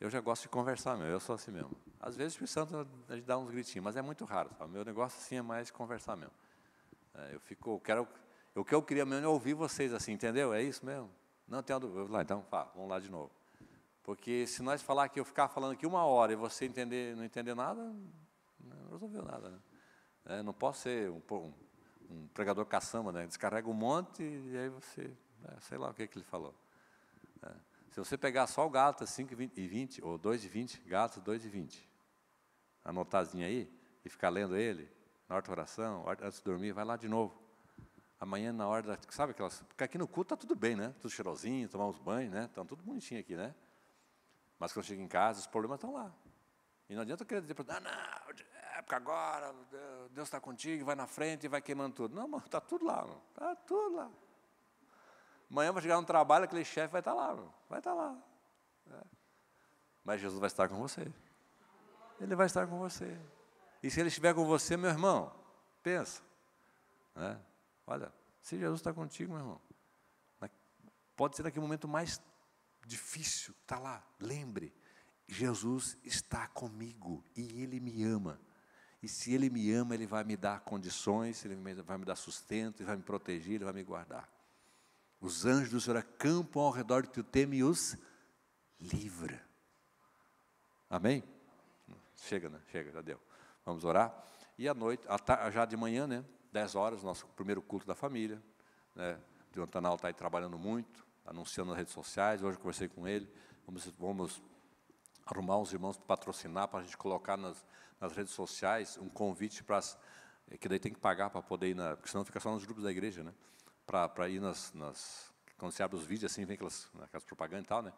Eu já gosto de conversar, mesmo eu sou assim mesmo. Às vezes o Santo a gente dá uns gritinhos, mas é muito raro. Sabe? Meu negócio assim é mais conversar mesmo. É, eu fico, quero, o que eu queria mesmo é ouvir vocês assim, entendeu? É isso mesmo? Não tem dúvida. Lá, então, vamos lá de novo. Porque se nós falar que eu ficar falando aqui uma hora e você entender, não entender nada, né, não resolveu nada. Né? É, não posso ser um, um, um, pregador caçamba, né? Descarrega um monte e aí você, é, sei lá o que, é que ele falou. É, se você pegar só o gato, 5 e 20, ou 2 e 20, gato 2 e 20, anotadinho aí, e ficar lendo ele, na hora da oração, antes de dormir, vai lá de novo. Amanhã, na hora da. Sabe aquelas. Porque aqui no culto está tudo bem, né? Tudo cheirosinho, tomar os banhos, né? Está tudo bonitinho aqui, né? Mas quando chega em casa, os problemas estão lá. E não adianta eu querer dizer para ah, não, é porque agora Deus está contigo, vai na frente e vai queimando tudo. Não, mano, está tudo lá, mano. Está tudo lá. Amanhã vai chegar no trabalho, aquele chefe vai estar tá lá, mano. Vai estar tá lá. É. Mas Jesus vai estar com você. Ele vai estar com você. E se ele estiver com você, meu irmão, pensa. Né? Olha, se Jesus está contigo, meu irmão, pode ser naquele momento mais difícil, está lá, lembre, Jesus está comigo e Ele me ama. E se Ele me ama, Ele vai me dar condições, Ele vai me dar sustento, Ele vai me proteger, Ele vai me guardar. Os anjos do Senhor acampam ao redor de teu teme e os livra. Amém? Chega, né? Chega, já deu. Vamos orar. E à noite, já de manhã, né, 10 horas, nosso primeiro culto da família. Né, o Antanal está aí trabalhando muito, tá anunciando nas redes sociais. Hoje eu conversei com ele. Vamos, vamos arrumar uns irmãos para patrocinar, para a gente colocar nas, nas redes sociais um convite para as. É, que daí tem que pagar para poder ir na. Porque senão fica só nos grupos da igreja, né? Para, para ir nas, nas. Quando se abre os vídeos, assim, vem aquelas, né, aquelas propagandas e tal, né?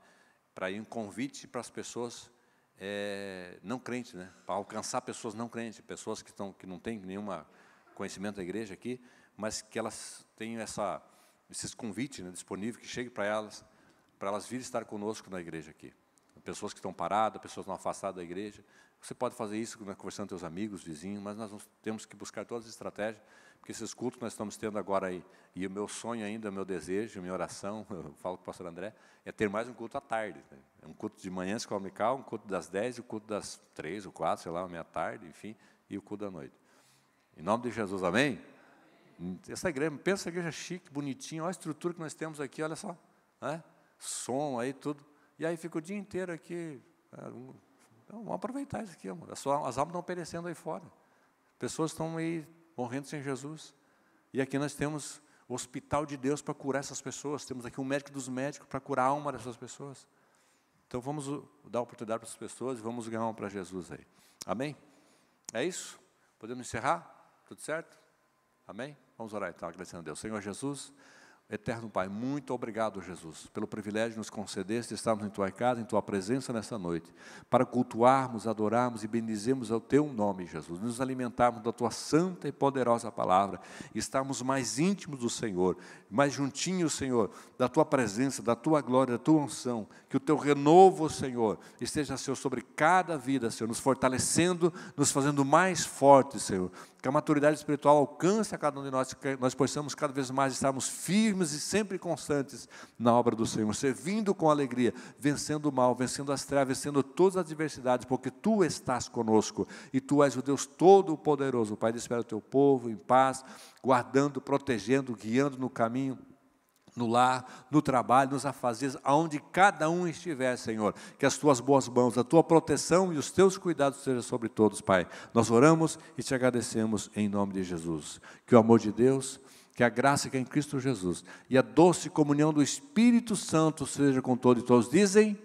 Para ir um convite para as pessoas é, não crente, né? para alcançar pessoas não crentes, pessoas que, estão, que não têm nenhum conhecimento da igreja aqui, mas que elas tenham essa, esses convites né, disponíveis, que chegue para elas, para elas virem estar conosco na igreja aqui. Pessoas que estão paradas, pessoas estão afastadas da igreja. Você pode fazer isso né, conversando com seus amigos, vizinhos, mas nós temos que buscar todas as estratégias porque esses cultos nós estamos tendo agora aí, e o meu sonho ainda, o meu desejo, minha oração, eu falo com o pastor André, é ter mais um culto à tarde. Né? É um culto de manhã escomical, um culto das 10, o um culto das 3 ou 4, sei lá, meia-tarde, enfim, e o culto da noite. Em nome de Jesus, amém? Essa igreja, pensa a igreja chique, bonitinha, olha a estrutura que nós temos aqui, olha só. Né? Som aí, tudo. E aí fica o dia inteiro aqui. Então, vamos aproveitar isso aqui, amor. As almas estão perecendo aí fora. Pessoas estão aí morrendo sem Jesus. E aqui nós temos o hospital de Deus para curar essas pessoas, temos aqui um médico dos médicos para curar a alma dessas pessoas. Então vamos dar oportunidade para essas pessoas e vamos ganhar uma para Jesus aí. Amém? É isso? Podemos encerrar? Tudo certo? Amém? Vamos orar então, agradecendo a Deus. Senhor Jesus. Eterno Pai, muito obrigado, Jesus, pelo privilégio de nos conceder de estarmos em Tua casa, em Tua presença nessa noite, para cultuarmos, adorarmos e bendizemos ao Teu nome, Jesus, nos alimentarmos da Tua santa e poderosa palavra, estarmos mais íntimos do Senhor, mais juntinhos, Senhor, da Tua presença, da Tua glória, da Tua unção, que o Teu renovo, Senhor, esteja, Senhor, sobre cada vida, Senhor, nos fortalecendo, nos fazendo mais fortes, Senhor, que a maturidade espiritual alcance a cada um de nós, que nós possamos cada vez mais estarmos firmes e sempre constantes na obra do Senhor, servindo com alegria, vencendo o mal, vencendo as trevas, vencendo todas as adversidades, porque tu estás conosco e tu és o Deus Todo-Poderoso. Pai, espera o teu povo em paz, guardando, protegendo, guiando no caminho no lar, no trabalho, nos afazeres, aonde cada um estiver, Senhor. Que as tuas boas mãos, a tua proteção e os teus cuidados sejam sobre todos, Pai. Nós oramos e te agradecemos em nome de Jesus. Que o amor de Deus, que a graça que é em Cristo Jesus e a doce comunhão do Espírito Santo seja com todos e todos. Dizem.